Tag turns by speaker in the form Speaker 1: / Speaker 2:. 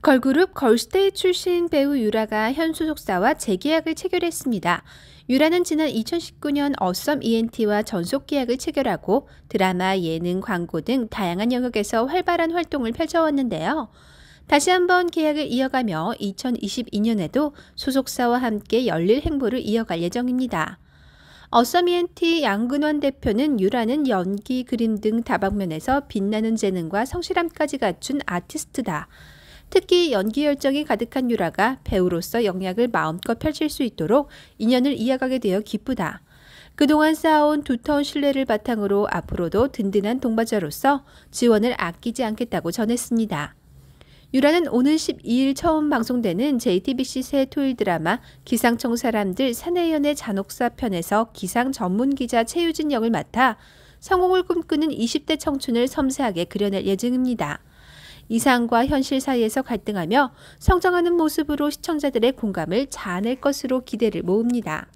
Speaker 1: 걸그룹 걸스데이 출신 배우 유라가 현 소속사와 재계약을 체결했습니다. 유라는 지난 2019년 어썸 ENT와 전속 계약을 체결하고 드라마, 예능, 광고 등 다양한 영역에서 활발한 활동을 펼쳐왔는데요. 다시 한번 계약을 이어가며 2022년에도 소속사와 함께 열릴 행보를 이어갈 예정입니다. 어썸이엔티 e 양근원 대표는 유라는 연기, 그림 등 다방면에서 빛나는 재능과 성실함까지 갖춘 아티스트다. 특히 연기 열정이 가득한 유라가 배우로서 영약을 마음껏 펼칠 수 있도록 인연을 이어가게 되어 기쁘다. 그동안 쌓아온 두터운 신뢰를 바탕으로 앞으로도 든든한 동반자로서 지원을 아끼지 않겠다고 전했습니다. 유라는 오는 12일 처음 방송되는 JTBC 새 토일 드라마 기상청 사람들 사내연의 잔혹사 편에서 기상 전문 기자 최유진 역을 맡아 성공을 꿈꾸는 20대 청춘을 섬세하게 그려낼 예정입니다. 이상과 현실 사이에서 갈등하며 성장하는 모습으로 시청자들의 공감을 자아낼 것으로 기대를 모읍니다.